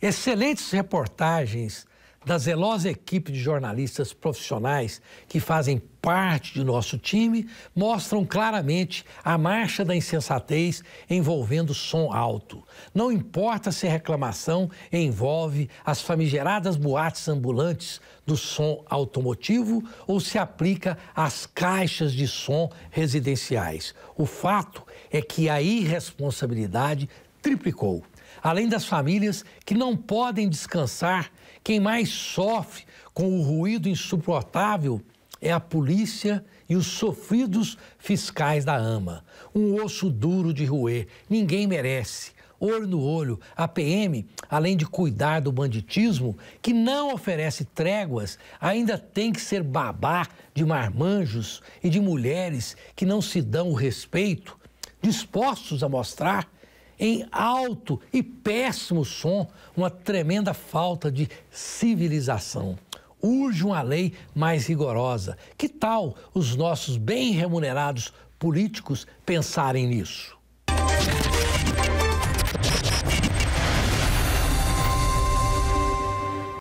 Excelentes reportagens da zelosa equipe de jornalistas profissionais que fazem parte de nosso time mostram claramente a marcha da insensatez envolvendo som alto. Não importa se a reclamação envolve as famigeradas boates ambulantes do som automotivo ou se aplica às caixas de som residenciais. O fato é que a irresponsabilidade triplicou além das famílias que não podem descansar, quem mais sofre com o ruído insuportável é a polícia e os sofridos fiscais da AMA. Um osso duro de roer, ninguém merece. Olho no olho, a PM, além de cuidar do banditismo, que não oferece tréguas, ainda tem que ser babá de marmanjos e de mulheres que não se dão o respeito, dispostos a mostrar em alto e péssimo som uma tremenda falta de civilização. Urge uma lei mais rigorosa. Que tal os nossos bem remunerados políticos pensarem nisso?